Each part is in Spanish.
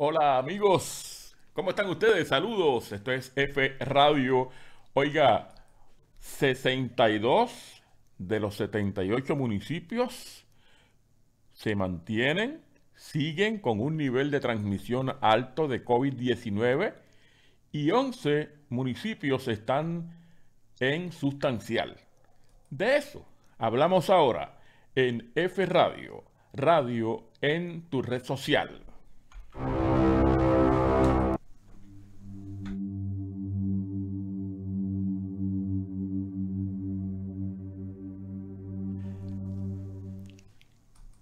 Hola amigos, ¿cómo están ustedes? Saludos, esto es F Radio. Oiga, 62 de los 78 municipios se mantienen, siguen con un nivel de transmisión alto de COVID-19 y 11 municipios están en sustancial. De eso hablamos ahora en F Radio, radio en tu red social.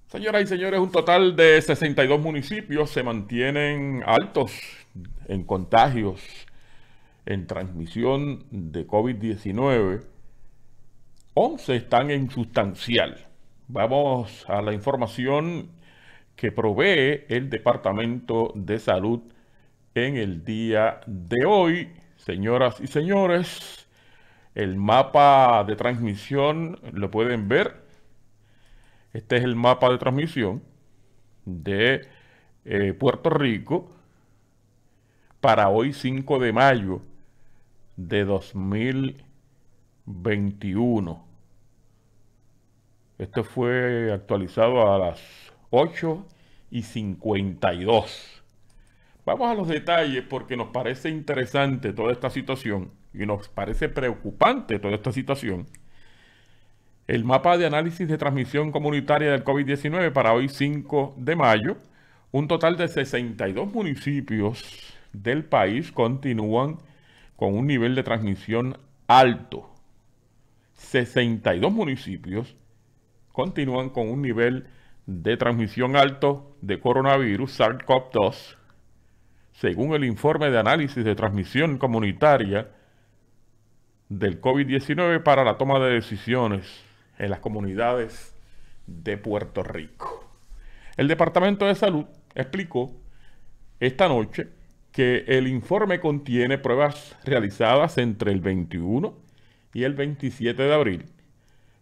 Señoras y señores, un total de 62 municipios se mantienen altos en contagios, en transmisión de COVID-19. 11 están en sustancial. Vamos a la información que provee el Departamento de Salud en el día de hoy. Señoras y señores, el mapa de transmisión lo pueden ver este es el mapa de transmisión de eh, Puerto Rico para hoy 5 de mayo de 2021. Esto fue actualizado a las 8 y 52. Vamos a los detalles porque nos parece interesante toda esta situación y nos parece preocupante toda esta situación el mapa de análisis de transmisión comunitaria del COVID-19 para hoy 5 de mayo. Un total de 62 municipios del país continúan con un nivel de transmisión alto. 62 municipios continúan con un nivel de transmisión alto de coronavirus SARS-CoV-2, según el informe de análisis de transmisión comunitaria del COVID-19 para la toma de decisiones en las comunidades de Puerto Rico. El Departamento de Salud explicó esta noche que el informe contiene pruebas realizadas entre el 21 y el 27 de abril,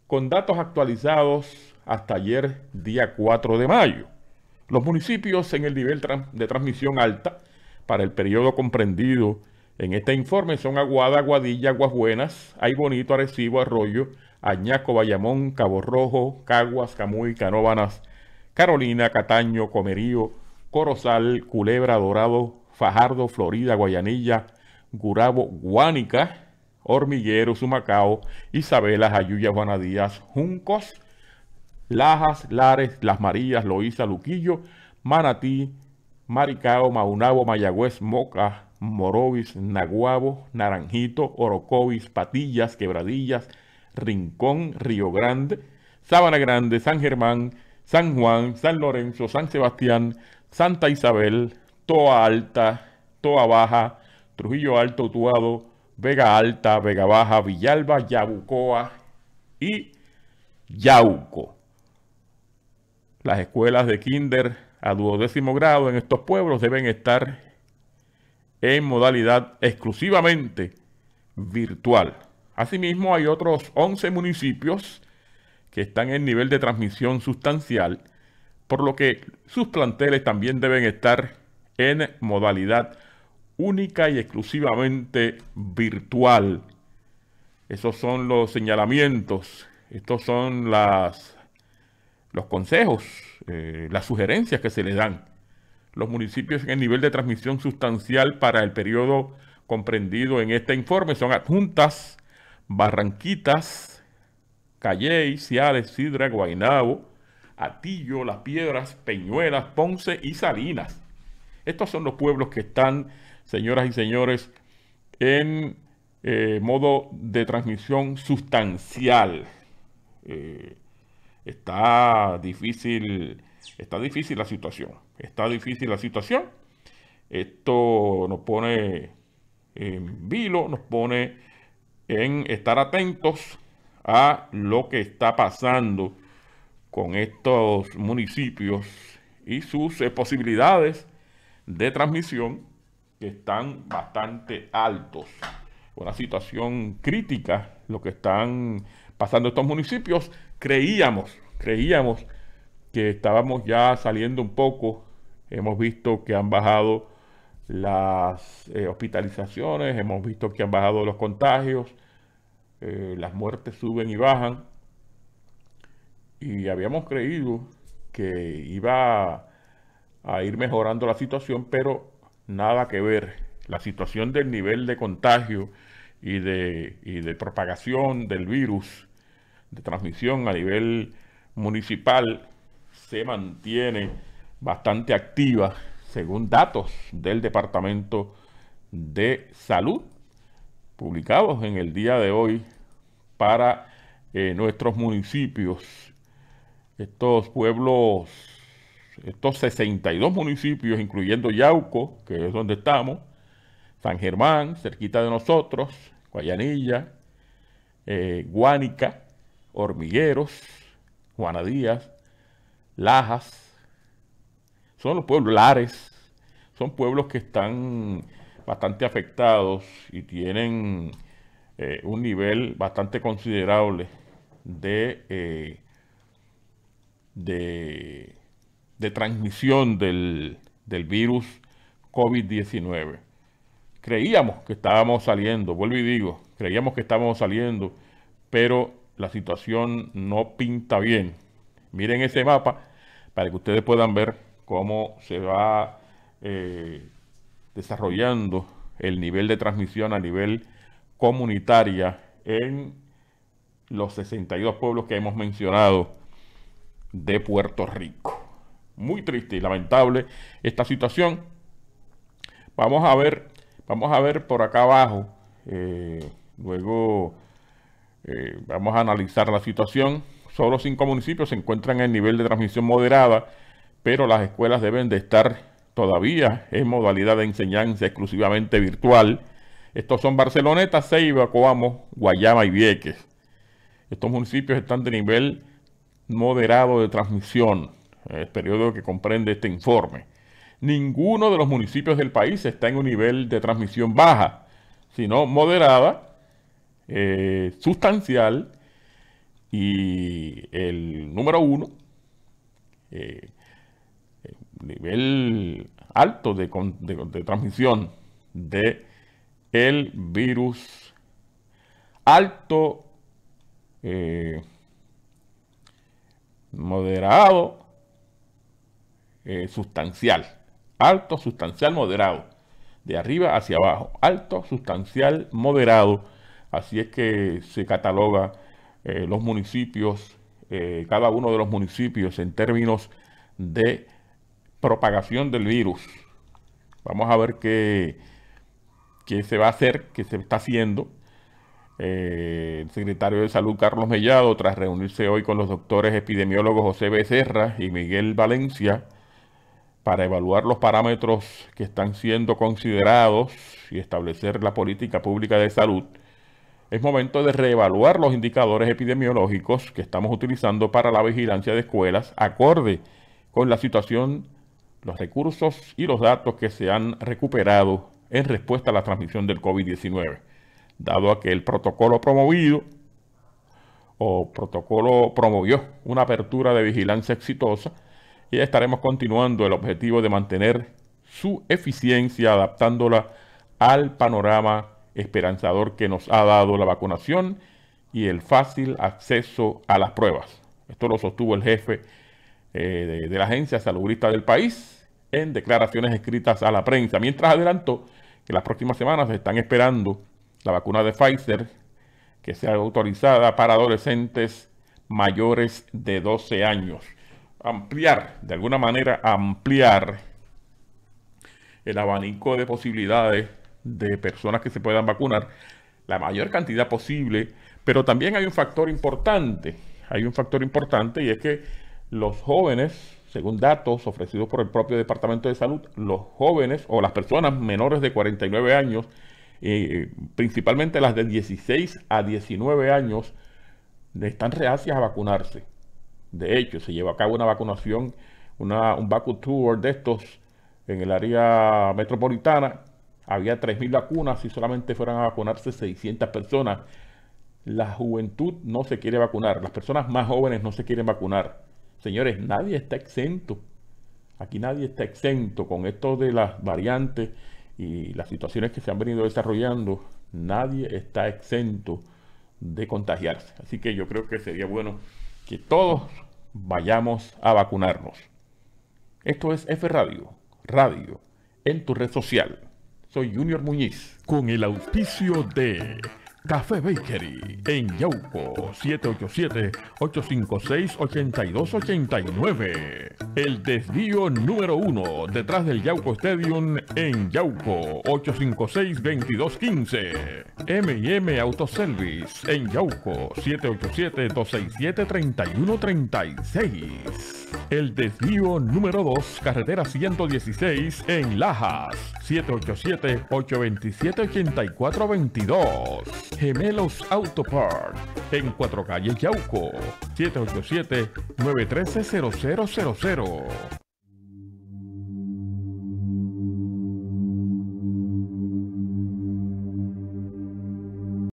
con datos actualizados hasta ayer, día 4 de mayo. Los municipios en el nivel de transmisión alta para el periodo comprendido en este informe son Aguada, Aguadilla, Aguas Buenas, Hay Bonito, Arecibo, Arroyo, Añaco, Bayamón, Cabo Rojo, Caguas, Camuy, Canóbanas, Carolina, Cataño, Comerío, Corozal, Culebra, Dorado, Fajardo, Florida, Guayanilla, Gurabo, Guánica, Hormiguero, Sumacao, Isabela, Ayuya, Juana Díaz, Juncos, Lajas, Lares, Las Marías, Loíza, Luquillo, Manatí, Maricao, Maunabo, Mayagüez, Moca, Morobis, Naguabo, Naranjito, Orocovis, Patillas, Quebradillas, Rincón, Río Grande, Sábana Grande, San Germán, San Juan, San Lorenzo, San Sebastián, Santa Isabel, Toa Alta, Toa Baja, Trujillo Alto, Tuado, Vega Alta, Vega Baja, Villalba, Yabucoa y Yauco. Las escuelas de kinder a duodécimo grado en estos pueblos deben estar en modalidad exclusivamente virtual. Asimismo, hay otros 11 municipios que están en nivel de transmisión sustancial, por lo que sus planteles también deben estar en modalidad única y exclusivamente virtual. Esos son los señalamientos, estos son las, los consejos, eh, las sugerencias que se le dan. Los municipios en el nivel de transmisión sustancial para el periodo comprendido en este informe son adjuntas Barranquitas, Calley, Ciales, Sidra, Guainabo, Atillo, Las Piedras, Peñuelas, Ponce y Salinas. Estos son los pueblos que están, señoras y señores, en eh, modo de transmisión sustancial. Eh, está difícil, está difícil la situación. Está difícil la situación. Esto nos pone en vilo, nos pone en estar atentos a lo que está pasando con estos municipios y sus eh, posibilidades de transmisión que están bastante altos. Una situación crítica lo que están pasando estos municipios. Creíamos, creíamos que estábamos ya saliendo un poco. Hemos visto que han bajado las eh, hospitalizaciones, hemos visto que han bajado los contagios, eh, las muertes suben y bajan. Y habíamos creído que iba a ir mejorando la situación, pero nada que ver. La situación del nivel de contagio y y de propagación del virus, de transmisión a nivel municipal, se mantiene bastante activa según datos del Departamento de Salud, publicados en el día de hoy para eh, nuestros municipios. Estos pueblos, estos 62 municipios, incluyendo Yauco, que es donde estamos, San Germán, cerquita de nosotros, Guayanilla, eh, Guánica, Hormigueros, Juana Díaz, Lajas, son los pueblos lares, son pueblos que están bastante afectados y tienen eh, un nivel bastante considerable eh, de, de, transmisión del, del virus COVID-19. Creíamos que estábamos saliendo, vuelvo y digo, creíamos que estábamos saliendo, pero la situación no pinta bien. Miren ese mapa para que ustedes puedan ver cómo se va eh, desarrollando el nivel de transmisión a nivel comunitaria en los 62 pueblos que hemos mencionado de Puerto Rico. Muy triste y lamentable esta situación. Vamos a ver, vamos a ver por acá abajo. Eh, luego eh, vamos a analizar la situación. Solo cinco municipios se encuentran en nivel de transmisión moderada pero las escuelas deben de estar todavía en modalidad de enseñanza exclusivamente virtual. Estos son Barceloneta, Ceiba, Coamo, Guayama y Vieques. Estos municipios están de nivel moderado de transmisión, el periodo que comprende este informe. Ninguno de los municipios del país está en un nivel de transmisión baja, sino moderada, eh, sustancial y el número uno, eh, nivel alto de, transmisión de el virus alto, eh, moderado, eh, sustancial. Alto, sustancial, moderado. De arriba hacia abajo. Alto, sustancial, moderado. Así es que se cataloga eh, los municipios, cada uno de los municipios en términos de propagación del virus. Vamos a ver qué, se va a hacer, qué se está haciendo. Eh, el secretario de Salud Carlos Mellado, tras reunirse hoy con los doctores epidemiólogos José Becerra y Miguel Valencia, para evaluar los parámetros que están siendo considerados y establecer la política pública de salud, es momento de reevaluar los indicadores epidemiológicos que estamos utilizando para la vigilancia de escuelas acorde con la situación los recursos y los datos que se han recuperado en respuesta a la transmisión del COVID-19, dado a que el protocolo promovido o protocolo promovió una apertura de vigilancia exitosa y estaremos continuando el objetivo de mantener su eficiencia adaptándola al panorama esperanzador que nos ha dado la vacunación y el fácil acceso a las pruebas. Esto lo sostuvo el jefe eh, de, la Agencia Salubrista del país, en declaraciones escritas a la prensa, mientras adelantó que las próximas semanas se están esperando la vacuna de Pfizer que sea autorizada para adolescentes mayores de 12 años. Ampliar, de alguna manera, ampliar el abanico de posibilidades de personas que se puedan vacunar, la mayor cantidad posible, pero también hay un factor importante, hay un factor importante y es que los jóvenes según datos ofrecidos por el propio Departamento de Salud, los jóvenes o las personas menores de 49 años, eh, principalmente las de 16 a 19 años, están reacias a vacunarse. De hecho, se llevó a cabo una vacunación, un vacu tour de estos en el área metropolitana. Había 3.000 vacunas y solamente fueran a vacunarse 600 personas. La juventud no se quiere vacunar, las personas más jóvenes no se quieren vacunar. Señores, nadie está exento. Aquí nadie está exento con esto de las variantes y las situaciones que se han venido desarrollando. Nadie está exento de contagiarse. Así que yo creo que sería bueno que todos vayamos a vacunarnos. Esto es F Radio, radio en tu red social. Soy Junior Muñiz. Con el auspicio de... Café Bakery en Yauco 787-856-8289. El desvío número uno detrás del Yauco Stadium en Yauco 856-2215. MM Service en Yauco 787-267-3136. El desvío número 2, carretera 116 en Lajas 787-827-8422. Gemelos Park, en Cuatro Calles Yauco, 787-913-0000.